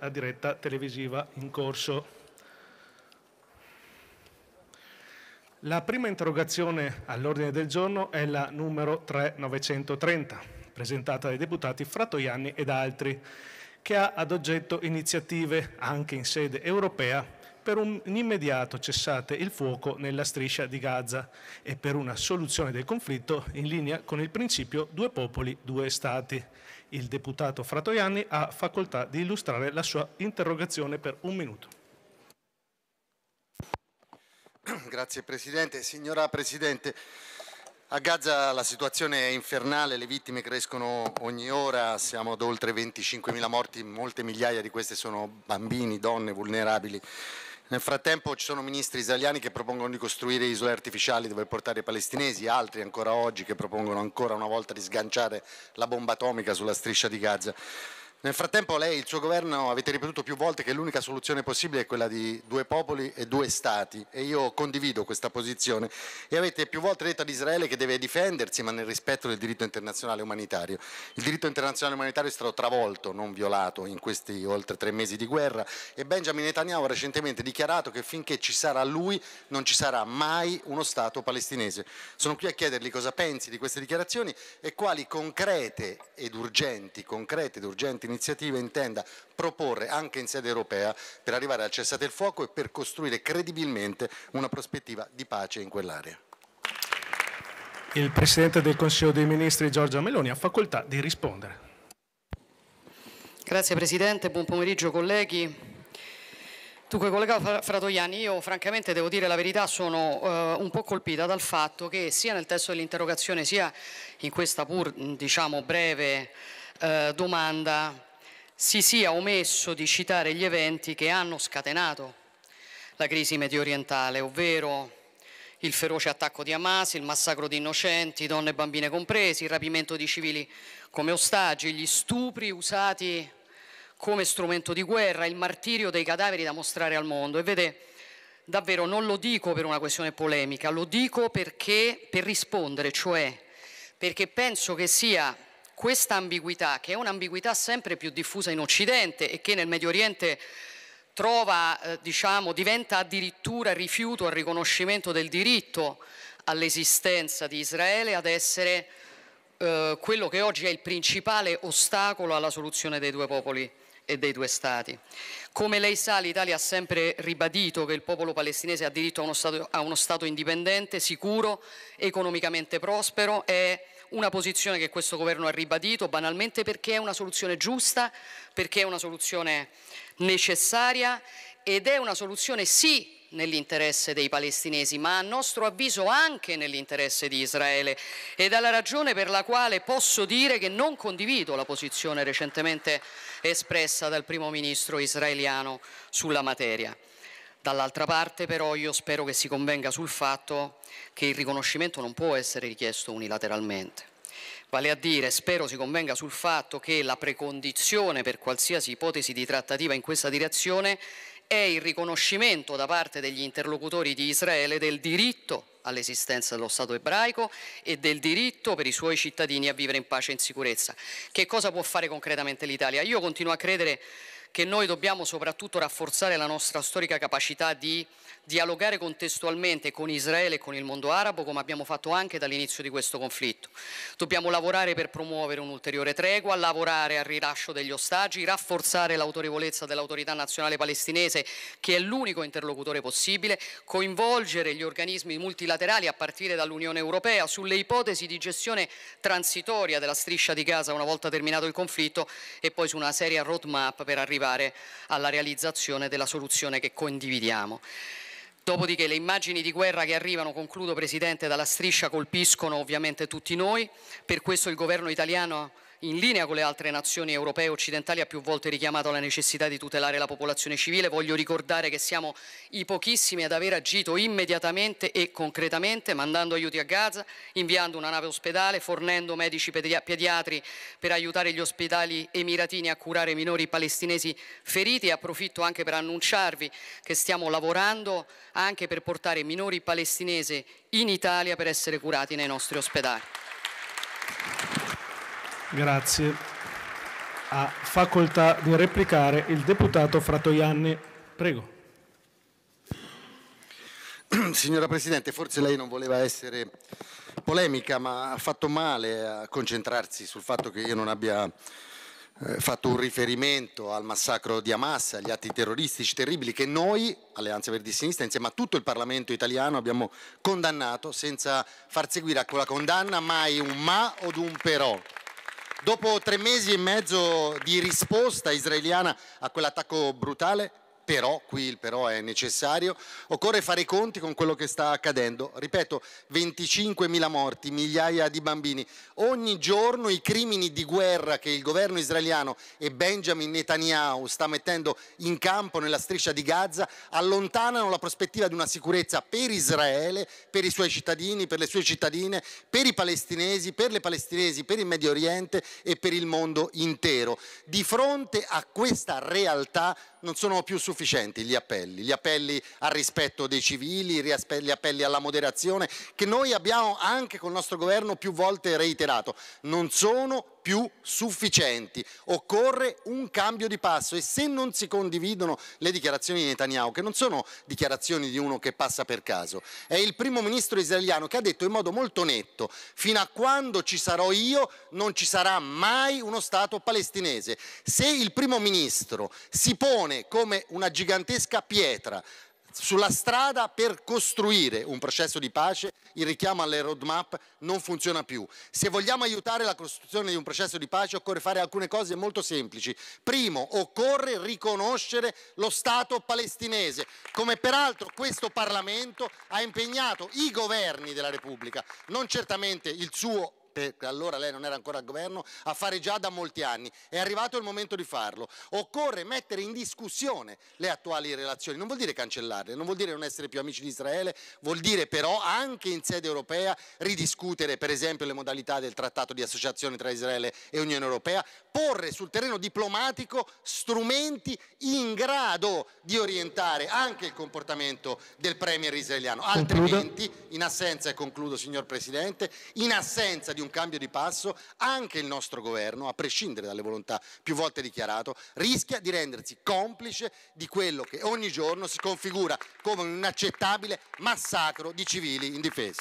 la diretta televisiva in corso. La prima interrogazione all'ordine del giorno è la numero 3930, presentata dai deputati Fratoianni ed altri, che ha ad oggetto iniziative, anche in sede europea, per un immediato cessate il fuoco nella striscia di Gaza e per una soluzione del conflitto in linea con il principio due popoli, due stati il deputato Fratoianni ha facoltà di illustrare la sua interrogazione per un minuto. Grazie Presidente. Signora Presidente, a Gaza la situazione è infernale, le vittime crescono ogni ora, siamo ad oltre 25.000 morti, molte migliaia di queste sono bambini, donne vulnerabili. Nel frattempo ci sono ministri israeliani che propongono di costruire isole artificiali dove portare i palestinesi, altri ancora oggi che propongono ancora una volta di sganciare la bomba atomica sulla striscia di Gaza. Nel frattempo lei e il suo governo avete ripetuto più volte che l'unica soluzione possibile è quella di due popoli e due stati e io condivido questa posizione e avete più volte detto ad Israele che deve difendersi ma nel rispetto del diritto internazionale umanitario. Il diritto internazionale umanitario è stato travolto, non violato in questi oltre tre mesi di guerra e Benjamin Netanyahu ha recentemente dichiarato che finché ci sarà lui non ci sarà mai uno Stato palestinese. Sono qui a chiedergli cosa pensi di queste dichiarazioni e quali concrete ed urgenti, concrete ed urgenti iniziative intenda proporre anche in sede europea per arrivare al cessate il fuoco e per costruire credibilmente una prospettiva di pace in quell'area. Il Presidente del Consiglio dei Ministri Giorgia Meloni ha facoltà di rispondere. Grazie Presidente, buon pomeriggio colleghi. Dunque, collega Fratoiani, io francamente devo dire la verità, sono eh, un po' colpita dal fatto che sia nel testo dell'interrogazione sia in questa pur diciamo breve eh, domanda si sia omesso di citare gli eventi che hanno scatenato la crisi medio orientale, ovvero il feroce attacco di Hamas, il massacro di innocenti, donne e bambine compresi, il rapimento di civili come ostaggi, gli stupri usati come strumento di guerra, il martirio dei cadaveri da mostrare al mondo. E vede, davvero non lo dico per una questione polemica, lo dico perché, per rispondere, cioè perché penso che sia questa ambiguità, che è un'ambiguità sempre più diffusa in Occidente e che nel Medio Oriente trova, eh, diciamo, diventa addirittura rifiuto al riconoscimento del diritto all'esistenza di Israele, ad essere eh, quello che oggi è il principale ostacolo alla soluzione dei due popoli e dei due stati. Come lei sa, l'Italia ha sempre ribadito che il popolo palestinese ha diritto a uno Stato, a uno stato indipendente, sicuro, economicamente prospero e una posizione che questo governo ha ribadito banalmente perché è una soluzione giusta, perché è una soluzione necessaria ed è una soluzione sì nell'interesse dei palestinesi, ma a nostro avviso anche nell'interesse di Israele ed è la ragione per la quale posso dire che non condivido la posizione recentemente espressa dal primo ministro israeliano sulla materia. Dall'altra parte però io spero che si convenga sul fatto che il riconoscimento non può essere richiesto unilateralmente. Vale a dire, spero si convenga sul fatto che la precondizione per qualsiasi ipotesi di trattativa in questa direzione è il riconoscimento da parte degli interlocutori di Israele del diritto all'esistenza dello Stato ebraico e del diritto per i suoi cittadini a vivere in pace e in sicurezza. Che cosa può fare concretamente l'Italia? Io continuo a credere che noi dobbiamo soprattutto rafforzare la nostra storica capacità di dialogare contestualmente con Israele e con il mondo arabo, come abbiamo fatto anche dall'inizio di questo conflitto. Dobbiamo lavorare per promuovere un'ulteriore tregua, lavorare al rilascio degli ostaggi, rafforzare l'autorevolezza dell'autorità nazionale palestinese, che è l'unico interlocutore possibile, coinvolgere gli organismi multilaterali a partire dall'Unione Europea sulle ipotesi di gestione transitoria della striscia di Gaza una volta terminato il conflitto e poi su una seria roadmap per arrivare arrivare alla realizzazione della soluzione che condividiamo. Dopodiché le immagini di guerra che arrivano, concludo Presidente, dalla striscia colpiscono ovviamente tutti noi, per questo il governo italiano in linea con le altre nazioni europee e occidentali ha più volte richiamato la necessità di tutelare la popolazione civile. Voglio ricordare che siamo i pochissimi ad aver agito immediatamente e concretamente, mandando aiuti a Gaza, inviando una nave ospedale, fornendo medici pediatri per aiutare gli ospedali emiratini a curare i minori palestinesi feriti e approfitto anche per annunciarvi che stiamo lavorando anche per portare minori palestinesi in Italia per essere curati nei nostri ospedali. Grazie. Ha facoltà di replicare il deputato Fratoianni. Prego. Signora Presidente, forse lei non voleva essere polemica, ma ha fatto male a concentrarsi sul fatto che io non abbia eh, fatto un riferimento al massacro di Hamas, agli atti terroristici terribili che noi, Alleanza Verdi e Sinistra, insieme a tutto il Parlamento italiano abbiamo condannato senza far seguire a ecco, quella condanna mai un ma o un però. Dopo tre mesi e mezzo di risposta israeliana a quell'attacco brutale, però, qui il però è necessario, occorre fare i conti con quello che sta accadendo. Ripeto, 25.000 morti, migliaia di bambini. Ogni giorno i crimini di guerra che il governo israeliano e Benjamin Netanyahu sta mettendo in campo nella striscia di Gaza allontanano la prospettiva di una sicurezza per Israele, per i suoi cittadini, per le sue cittadine, per i palestinesi, per le palestinesi, per il Medio Oriente e per il mondo intero. Di fronte a questa realtà non sono più sufficienti gli appelli, gli appelli al rispetto dei civili, gli appelli alla moderazione, che noi abbiamo anche col nostro governo più volte reiterato, non sono più sufficienti. Occorre un cambio di passo e se non si condividono le dichiarazioni di Netanyahu, che non sono dichiarazioni di uno che passa per caso, è il primo ministro israeliano che ha detto in modo molto netto, fino a quando ci sarò io non ci sarà mai uno Stato palestinese. Se il primo ministro si pone come una gigantesca pietra sulla strada per costruire un processo di pace il richiamo alle roadmap non funziona più. Se vogliamo aiutare la costruzione di un processo di pace occorre fare alcune cose molto semplici. Primo, occorre riconoscere lo Stato palestinese, come peraltro questo Parlamento ha impegnato i governi della Repubblica, non certamente il suo perché allora lei non era ancora al governo, a fare già da molti anni. È arrivato il momento di farlo. Occorre mettere in discussione le attuali relazioni. Non vuol dire cancellarle, non vuol dire non essere più amici di Israele, vuol dire però anche in sede europea ridiscutere per esempio le modalità del trattato di associazione tra Israele e Unione Europea, porre sul terreno diplomatico strumenti in grado di orientare anche il comportamento del premier israeliano. Altrimenti, in assenza, e concludo signor Presidente, in assenza di di un cambio di passo, anche il nostro governo, a prescindere dalle volontà più volte dichiarato, rischia di rendersi complice di quello che ogni giorno si configura come un inaccettabile massacro di civili indifesi.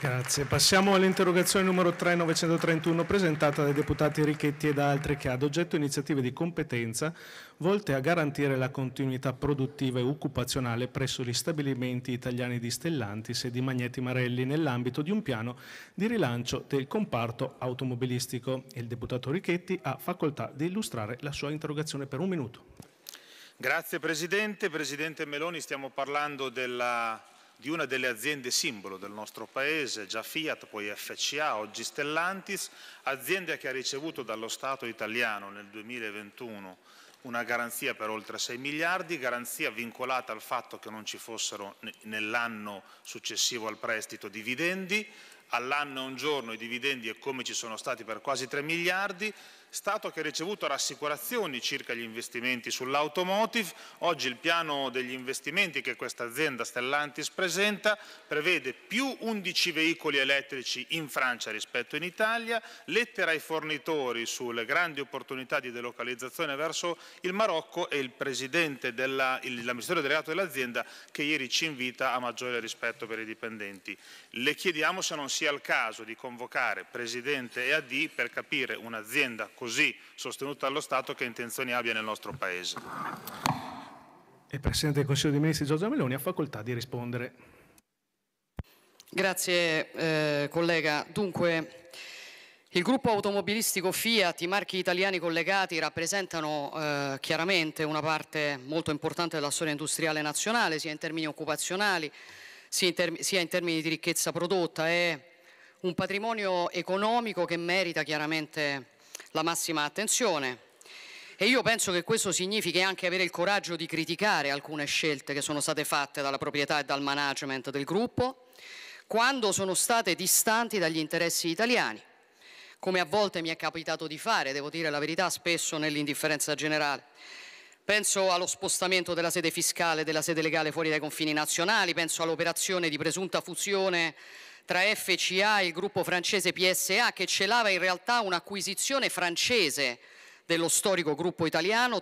Grazie. Passiamo all'interrogazione numero 3931 presentata dai deputati Richetti ed altri che ha ad oggetto iniziative di competenza volte a garantire la continuità produttiva e occupazionale presso gli stabilimenti italiani di Stellantis e di Magneti Marelli nell'ambito di un piano di rilancio del comparto automobilistico. Il deputato Richetti ha facoltà di illustrare la sua interrogazione per un minuto. Grazie Presidente. Presidente Meloni, stiamo parlando della di una delle aziende simbolo del nostro Paese, già Fiat, poi FCA, oggi Stellantis, azienda che ha ricevuto dallo Stato italiano nel 2021 una garanzia per oltre 6 miliardi, garanzia vincolata al fatto che non ci fossero nell'anno successivo al prestito dividendi, all'anno e un giorno i dividendi e come ci sono stati per quasi 3 miliardi, Stato che ha ricevuto rassicurazioni circa gli investimenti sull'automotive, oggi il piano degli investimenti che questa azienda Stellantis presenta prevede più 11 veicoli elettrici in Francia rispetto in Italia, lettera ai fornitori sulle grandi opportunità di delocalizzazione verso il Marocco e il presidente dell'amministratore delegato dell'azienda che ieri ci invita a maggiore rispetto per i dipendenti. Le chiediamo se non sia il caso di convocare Presidente e AD per capire un'azienda così sostenuta dallo Stato che intenzioni abbia nel nostro Paese. Il Presidente del Consiglio dei Ministri Giorgio Meloni ha facoltà di rispondere. Grazie eh, collega. Dunque, il gruppo automobilistico Fiat, i marchi italiani collegati rappresentano eh, chiaramente una parte molto importante della storia industriale nazionale, sia in termini occupazionali sia in, sia in termini di ricchezza prodotta. È un patrimonio economico che merita chiaramente la massima attenzione. E io penso che questo significhi anche avere il coraggio di criticare alcune scelte che sono state fatte dalla proprietà e dal management del gruppo quando sono state distanti dagli interessi italiani, come a volte mi è capitato di fare, devo dire la verità, spesso nell'indifferenza generale. Penso allo spostamento della sede fiscale e della sede legale fuori dai confini nazionali, penso all'operazione di presunta fusione tra FCA e il gruppo francese PSA che celava in realtà un'acquisizione francese dello storico gruppo italiano